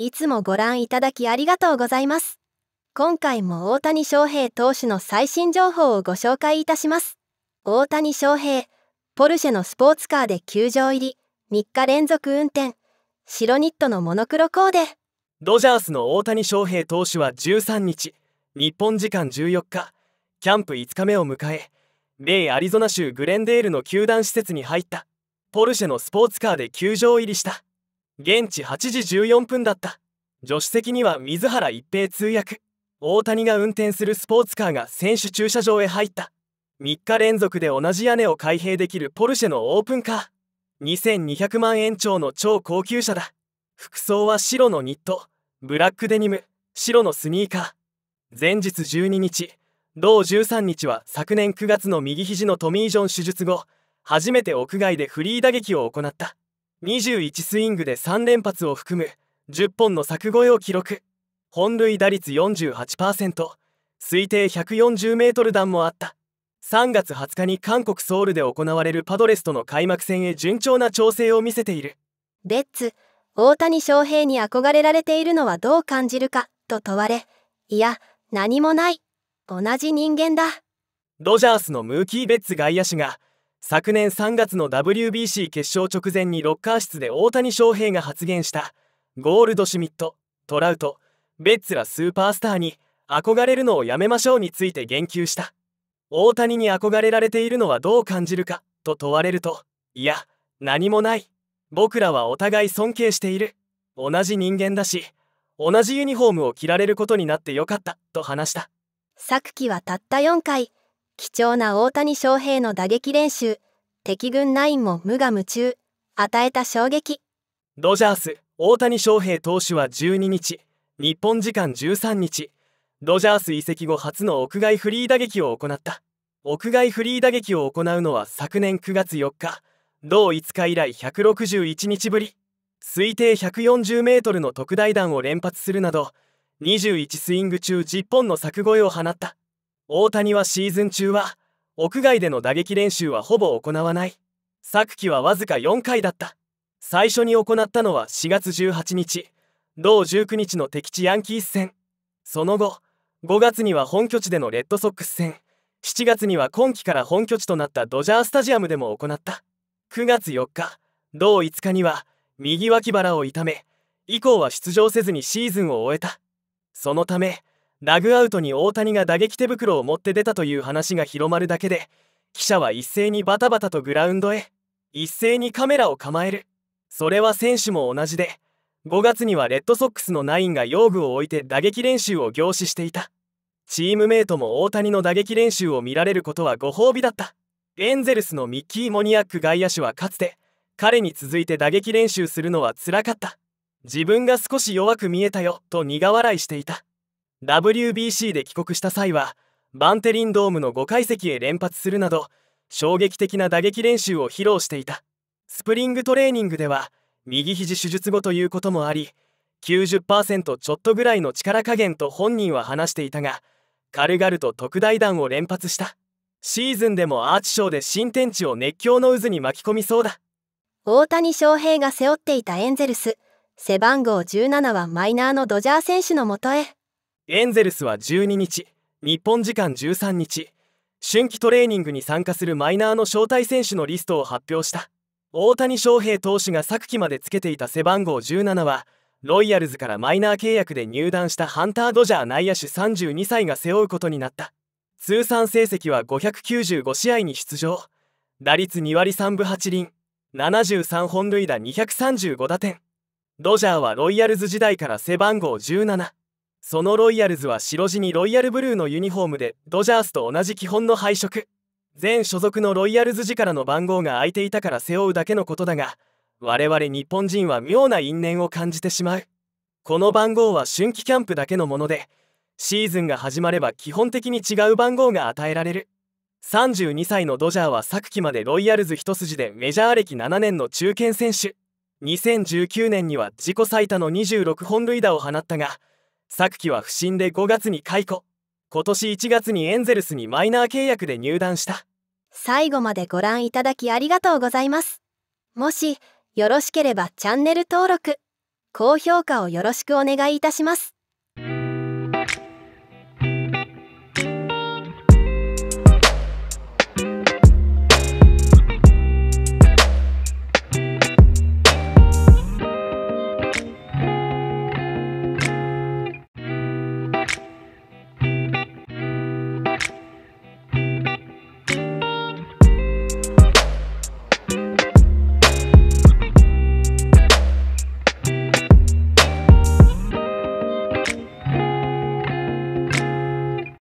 いつもご覧いただきありがとうございます。今回も大谷翔平投手の最新情報をご紹介いたします。大谷翔平、ポルシェのスポーツカーで球場入り、3日連続運転、白ニットのモノクロコーデ。ドジャースの大谷翔平投手は13日、日本時間14日、キャンプ5日目を迎え、米アリゾナ州グレンデールの球団施設に入ったポルシェのスポーツカーで球場入りした現地8時14分だった助手席には水原一平通訳大谷が運転するスポーツカーが選手駐車場へ入った3日連続で同じ屋根を開閉できるポルシェのオープンカー2200万円超の超高級車だ服装は白のニットブラックデニム白のスニーカー前日12日同13日は昨年9月の右肘のトミー・ジョン手術後初めて屋外でフリー打撃を行った21スイングで3連発を含む10本の柵越えを記録本塁打率48%推定 140m 弾もあった3月20日に韓国ソウルで行われるパドレスとの開幕戦へ順調な調整を見せているベッツ大谷翔平に憧れられているのはどう感じるかと問われいや何もない同じ人間だドジャースのムーキー・ベッツ外野手が昨年3月の WBC 決勝直前にロッカー室で大谷翔平が発言したゴールドシュミットトラウトベッツらスーパースターに憧れるのをやめましょうについて言及した大谷に憧れられているのはどう感じるかと問われるといや何もない僕らはお互い尊敬している同じ人間だし同じユニフォームを着られることになってよかったと話した昨季はたった4回貴重な大谷翔平の打撃練習敵軍ナインも無我夢中与えた衝撃ドジャース大谷翔平投手は12日日本時間13日ドジャース移籍後初の屋外フリー打撃を行った屋外フリー打撃を行うのは昨年9月4日同5日以来161日ぶり推定140メートルの特大弾を連発するなど21スイング中10本の柵越えを放った大谷はシーズン中は屋外での打撃練習はほぼ行わない昨季はわずか4回だった最初に行ったのは4月18日同19日の敵地ヤンキース戦その後5月には本拠地でのレッドソックス戦7月には今季から本拠地となったドジャースタジアムでも行った9月4日同5日には右脇腹を痛め以降は出場せずにシーズンを終えたそのためダグアウトに大谷が打撃手袋を持って出たという話が広まるだけで記者は一斉にバタバタとグラウンドへ一斉にカメラを構えるそれは選手も同じで5月にはレッドソックスのナインが用具を置いて打撃練習を凝視していたチームメイトも大谷の打撃練習を見られることはご褒美だったエンゼルスのミッキー・モニアック外野手はかつて彼に続いて打撃練習するのはつらかった自分が少し弱く見えたよと苦笑いしていた WBC で帰国した際はバンテリンドームの5階席へ連発するなど衝撃的な打撃練習を披露していたスプリングトレーニングでは右肘手術後ということもあり90%ちょっとぐらいの力加減と本人は話していたが軽々と特大弾を連発したシーズンでもアーチショーで新天地を熱狂の渦に巻き込みそうだ大谷翔平が背負っていたエンゼルス背番号17はマイナーのドジャー選手のもとへエンゼルスは12日日本時間13日春季トレーニングに参加するマイナーの招待選手のリストを発表した大谷翔平投手が昨季までつけていた背番号17はロイヤルズからマイナー契約で入団したハンター・ドジャー内野手32歳が背負うことになった通算成績は595試合に出場打率2割3分8厘73本塁打235打点ドジャーはロイヤルズ時代から背番号17そのロイヤルズは白地にロイヤルブルーのユニフォームでドジャースと同じ基本の配色全所属のロイヤルズ時からの番号が空いていたから背負うだけのことだが我々日本人は妙な因縁を感じてしまうこの番号は春季キャンプだけのものでシーズンが始まれば基本的に違う番号が与えられる32歳のドジャーは昨季までロイヤルズ一筋でメジャー歴7年の中堅選手2019年には自己最多の26本塁打を放ったが昨季は不振で5月に解雇今年1月にエンゼルスにマイナー契約で入団した最後までご覧いただきありがとうございますもしよろしければチャンネル登録高評価をよろしくお願いいたします